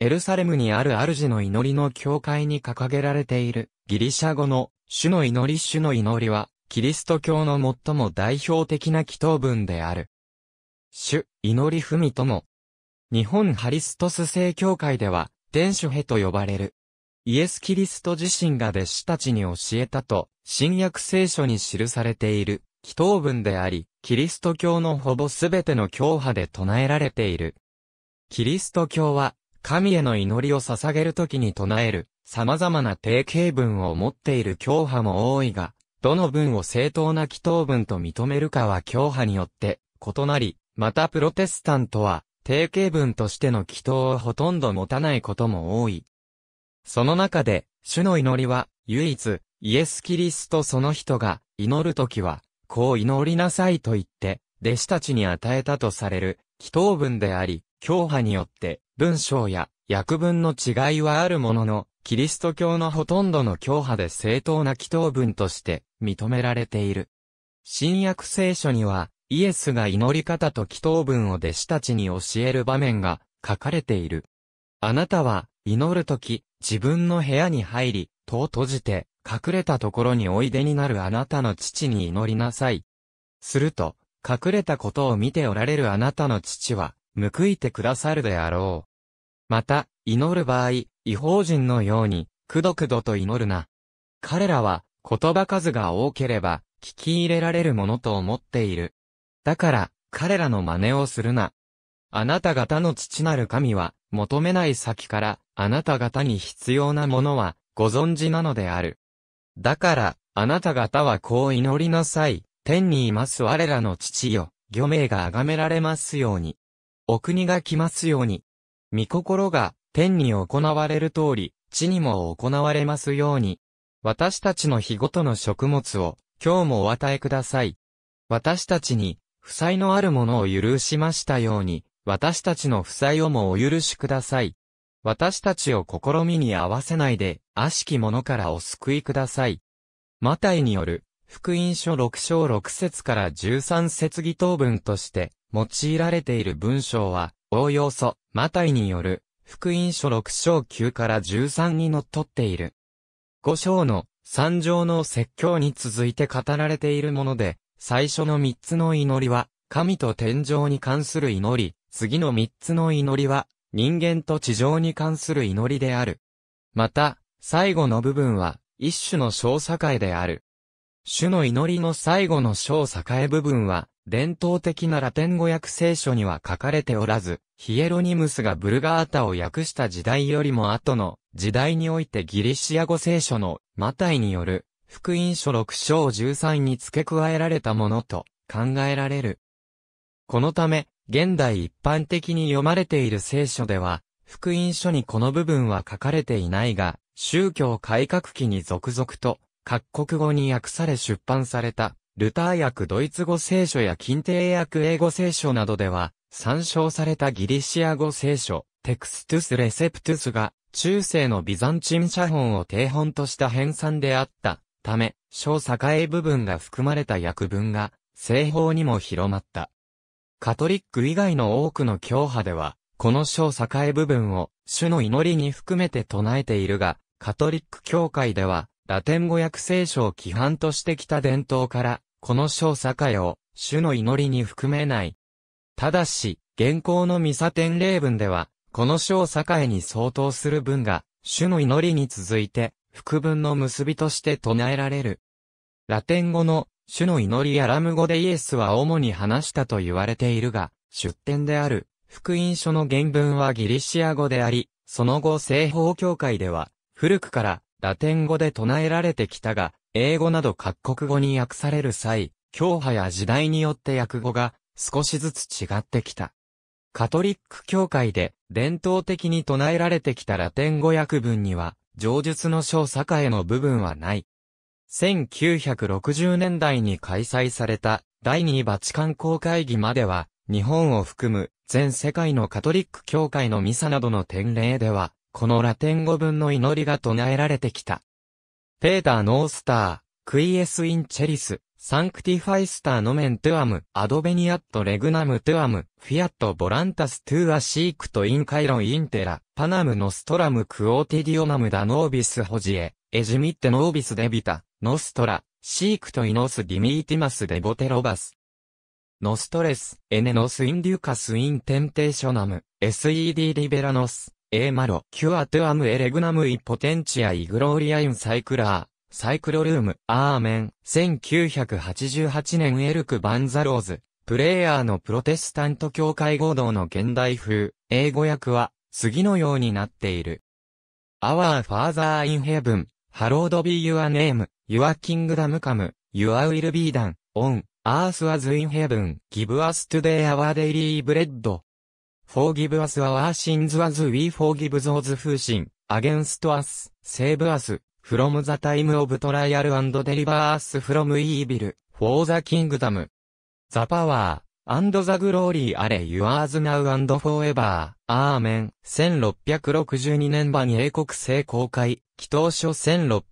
エルサレムにある主の祈りの教会に掲げられているギリシャ語の主の祈り主の祈りはキリスト教の最も代表的な祈祷文である。主、祈り文とも。日本ハリストス聖教会では、天主へと呼ばれる。イエス・キリスト自身が弟子たちに教えたと、新約聖書に記されている、祈祷文であり、キリスト教のほぼすべての教派で唱えられている。キリスト教は、神への祈りを捧げるときに唱える、様々な定型文を持っている教派も多いが、どの文を正当な祈祷文と認めるかは教派によって異なり、またプロテスタントは、定型文としての祈祷をほとんど持たないことも多い。その中で、主の祈りは、唯一、イエス・キリストその人が、祈るときは、こう祈りなさいと言って、弟子たちに与えたとされる、祈祷文であり、教派によって文章や訳文の違いはあるものの、キリスト教のほとんどの教派で正当な祈祷文として認められている。新約聖書には、イエスが祈り方と祈祷文を弟子たちに教える場面が書かれている。あなたは、祈るとき、自分の部屋に入り、戸を閉じて、隠れたところにおいでになるあなたの父に祈りなさい。すると、隠れたことを見ておられるあなたの父は、報いてくださるであろう。また、祈る場合、違法人のように、くどくどと祈るな。彼らは、言葉数が多ければ、聞き入れられるものと思っている。だから、彼らの真似をするな。あなた方の父なる神は、求めない先から、あなた方に必要なものは、ご存知なのである。だから、あなた方はこう祈りなさい。天にいます我らの父よ、御名が崇められますように。お国が来ますように。御心が天に行われる通り、地にも行われますように。私たちの日ごとの食物を今日もお与えください。私たちに、負債のあるものを許しましたように、私たちの負債をもお許しください。私たちを試みに合わせないで、悪しき者からお救いください。マタイによる、福音書6章6節から13節義当文として、用いられている文章は、おおよそ、マタイによる、福音書6章9から13に則っっている。5章の、三条の説教に続いて語られているもので、最初の三つの祈りは、神と天上に関する祈り、次の三つの祈りは、人間と地上に関する祈りである。また、最後の部分は、一種の小栄である。種の祈りの最後の小栄部分は、伝統的なラテン語訳聖書には書かれておらず、ヒエロニムスがブルガータを訳した時代よりも後の時代においてギリシア語聖書のマタイによる福音書6章13に付け加えられたものと考えられる。このため、現代一般的に読まれている聖書では、福音書にこの部分は書かれていないが、宗教改革期に続々と各国語に訳され出版されたルター訳ドイツ語聖書や近帝訳英語聖書などでは、参照されたギリシア語聖書、テクストゥス・レセプトゥスが、中世のビザンチン写本を定本とした編纂であったため、小栄部分が含まれた訳文が、西方にも広まった。カトリック以外の多くの教派では、この小栄部分を、主の祈りに含めて唱えているが、カトリック教会では、ラテン語訳聖書を規範としてきた伝統から、この小坂よ、主の祈りに含めない。ただし、現行のミサン例文では、この小坂に相当する文が、主の祈りに続いて、副文の結びとして唱えられる。ラテン語の、主の祈りやラム語でイエスは主に話したと言われているが、出典である、福音書の原文はギリシア語であり、その後西方教会では、古くからラテン語で唱えられてきたが、英語など各国語に訳される際、教派や時代によって訳語が少しずつ違ってきた。カトリック教会で伝統的に唱えられてきたラテン語訳文には、上述の小栄の部分はない。1960年代に開催された第2バチカン公会議までは、日本を含む全世界のカトリック教会のミサなどの典礼では、このラテン語文の祈りが唱えられてきた。ペーター・ノースター、クイエス・イン・チェリス、サンクティファイスター・ノメン・トゥアム、アドベニアット・レグナム・トゥアム、フィアット・ボランタス・トゥア・シークト・イン・カイロン・インテラ、パナム・ノストラム・クオーティディオナム・ダ・ノービス・ホジエ、エジミッテ・ノービス・デビタ、ノストラ、シークト・イノス・ディミーティマス・デボテロバス。ノストレス、エネノス・インデュカス・イン・テンテーショナム、SED・ リベラノス。エーマロ、キュアトゥアムエレグナムイポテンチアイグローリアインサイクラー、サイクロルーム、アーメン、1988年エルク・バンザローズ、プレイヤーのプロテスタント教会合同の現代風、英語訳は、次のようになっている。Our Father in Heaven, Hallowed be your name, your kingdom come, your will be done, on, earth as in heaven, give us today our daily bread, forgive us our sins as we forgive those who sin against us, save us from the time of trial and deliver us from evil for the kingdom. The power and the glory are yours now and forever. Amen. 1662年版英国製公開。祈祷書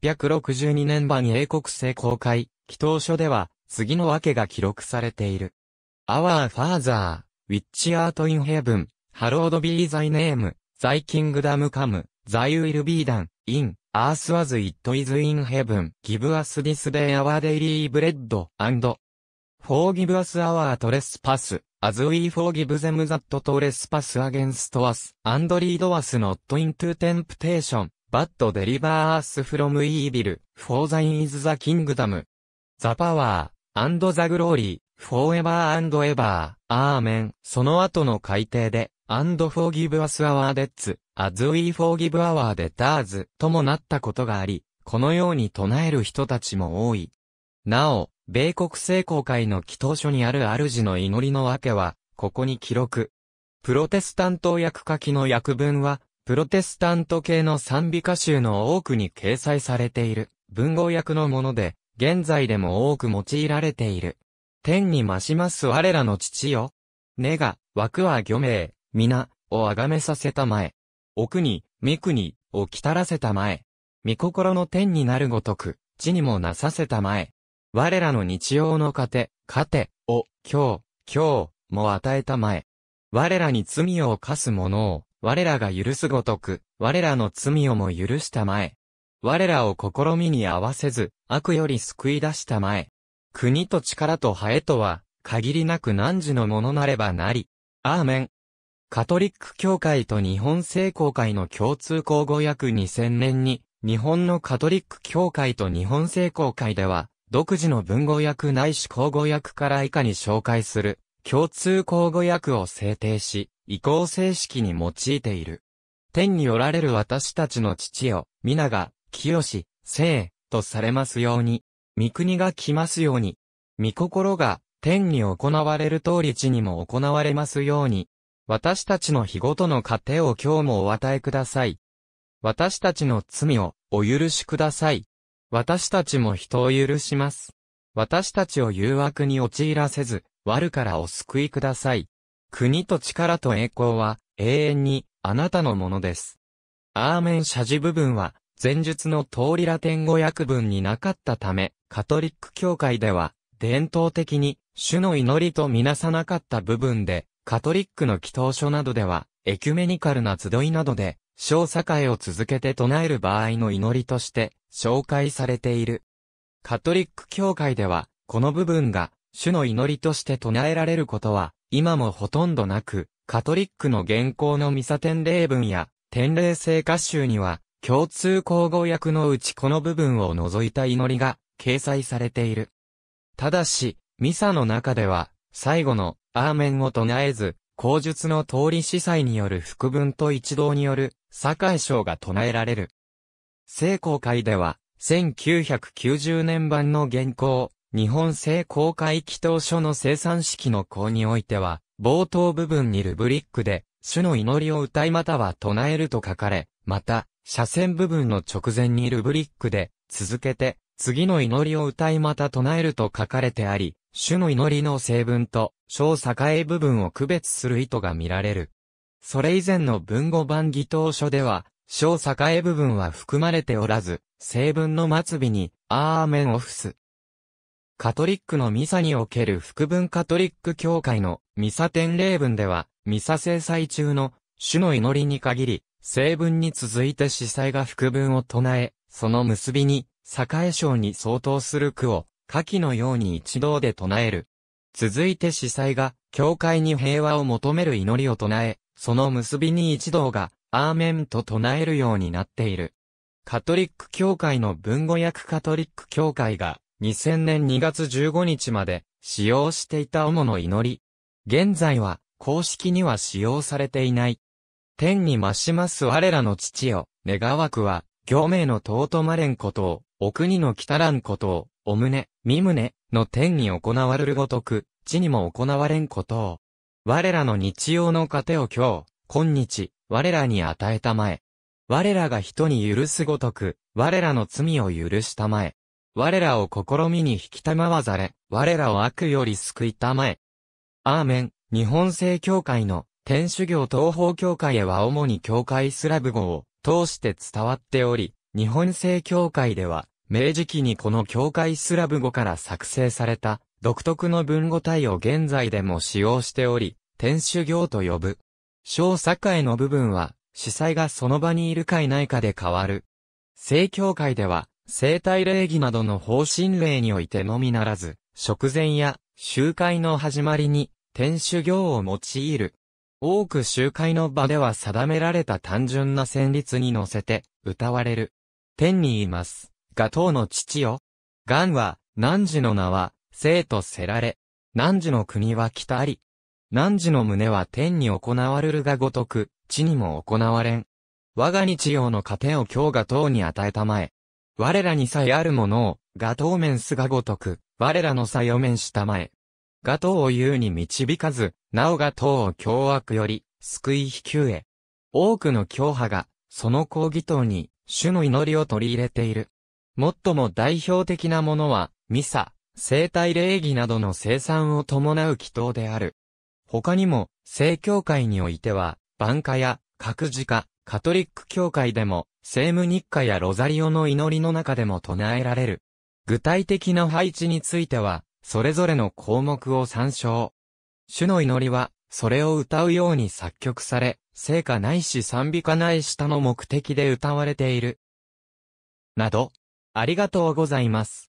1662年版英国製公開。祈祷書では、次の訳が記録されている。Our Father, Which are to in heaven, hallowed be thy name, thy kingdom come, thy will be done, in, earth as it is in heaven. Give us this day our daily bread, and forgive us our trespass, as we forgive them that trespass against us, and lead us not into temptation, but deliver us from evil, for thine is the kingdom, the power, and the glory, フォーエバーエバー、アーメン。その後の改定で、and forgive us our d e ズ t s as we forgive our d e t s ともなったことがあり、このように唱える人たちも多い。なお、米国聖公会の祈祷書にある主の祈りの訳は、ここに記録。プロテスタント訳書きの訳文は、プロテスタント系の賛美歌集の多くに掲載されている文豪訳のもので、現在でも多く用いられている。天に増します我らの父よ。根が、枠は魚名、皆、をあがめさせたまえ。奥に、三国、をきたらせたまえ。御心の天になるごとく、地にもなさせたまえ。我らの日曜の糧、糧、を、今日、今日、も与えたまえ。我らに罪を犯す者を、我らが許すごとく、我らの罪をも許したまえ。我らを試みに合わせず、悪より救い出したまえ。国と力とハエとは、限りなく汝のものなればなり。アーメン。カトリック教会と日本聖公会の共通公語約2000年に、日本のカトリック教会と日本聖公会では、独自の文語訳ないし公語訳から以下に紹介する、共通公語訳を制定し、移行正式に用いている。天におられる私たちの父よ、皆が、清し、聖、とされますように。御国が来ますように。御心が天に行われる通り地にも行われますように。私たちの日ごとの糧を今日もお与えください。私たちの罪をお許しください。私たちも人を許します。私たちを誘惑に陥らせず、悪からお救いください。国と力と栄光は永遠にあなたのものです。アーメン謝辞部分は前述の通りラテン語訳文になかったため、カトリック教会では、伝統的に、主の祈りとみなさなかった部分で、カトリックの祈祷書などでは、エキュメニカルな集いなどで、小社会を続けて唱える場合の祈りとして、紹介されている。カトリック教会では、この部分が、主の祈りとして唱えられることは、今もほとんどなく、カトリックの現行のミサ天礼文や、典礼聖歌集には、共通口語訳のうちこの部分を除いた祈りが掲載されている。ただし、ミサの中では、最後の、アーメンを唱えず、口述の通り司祭による副文と一同による、堺章が唱えられる。聖公会では、1990年版の原稿、日本聖公会祈祷書の生産式の項においては、冒頭部分にルブリックで、主の祈りを歌いまたは唱えると書かれ、また、斜線部分の直前にルブリックで、続けて、次の祈りを歌いまた唱えると書かれてあり、主の祈りの成分と、小栄部分を区別する意図が見られる。それ以前の文語版義頭書では、小栄部分は含まれておらず、成分の末尾に、アーメンオフス。カトリックのミサにおける副文カトリック教会のミサ典礼文では、ミサ制裁中の主の祈りに限り、成文に続いて司祭が副文を唱え、その結びに栄省に相当する句を、下記のように一堂で唱える。続いて司祭が、教会に平和を求める祈りを唱え、その結びに一同が、アーメンと唱えるようになっている。カトリック教会の文語訳カトリック教会が、2000年2月15日まで、使用していた主の祈り。現在は、公式には使用されていない。天に増します我らの父よ、願わくは、行名の尊まれんことを、お国の来たらんことを、お胸、身みむね、の天に行われるごとく、地にも行われんことを。我らの日曜の糧を今日、今日、我らに与えたまえ。我らが人に許すごとく、我らの罪を許したまえ。我らを試みに引きたまわざれ、我らを悪より救いたまえ。アーメン、日本聖教会の、天主教東方教会へは主に教会スラブ語を通して伝わっており、日本正教会では、明治期にこの教会スラブ語から作成された、独特の文語体を現在でも使用しており、天主行と呼ぶ。小境の部分は、司祭がその場にいるかいないかで変わる。正教会では、生体礼儀などの方針礼においてのみならず、食前や集会の始まりに、天主行を用いる。多く集会の場では定められた単純な旋律に乗せて歌われる。天にいます。が当の父よ。ガンは、汝の名は、生とせられ。汝の国は来たり。汝の胸は天に行われるがごとく、地にも行われん。我が日曜の糧を今日が当に与えたまえ。我らにさえあるものを、が当面すがごとく、我らのさよ面したまえ。が当を言うに導かず、なおが当を凶悪より、救い引きうえ。多くの教派が、その抗議党に、主の祈りを取り入れている。最も代表的なものは、ミサ、生体礼儀などの生産を伴う祈祷である。他にも、聖教会においては、万歌や、各自家、カトリック教会でも、聖務日課やロザリオの祈りの中でも唱えられる。具体的な配置については、それぞれの項目を参照。主の祈りは、それを歌うように作曲され、聖歌ないし賛美歌ない下の目的で歌われている。など、ありがとうございます。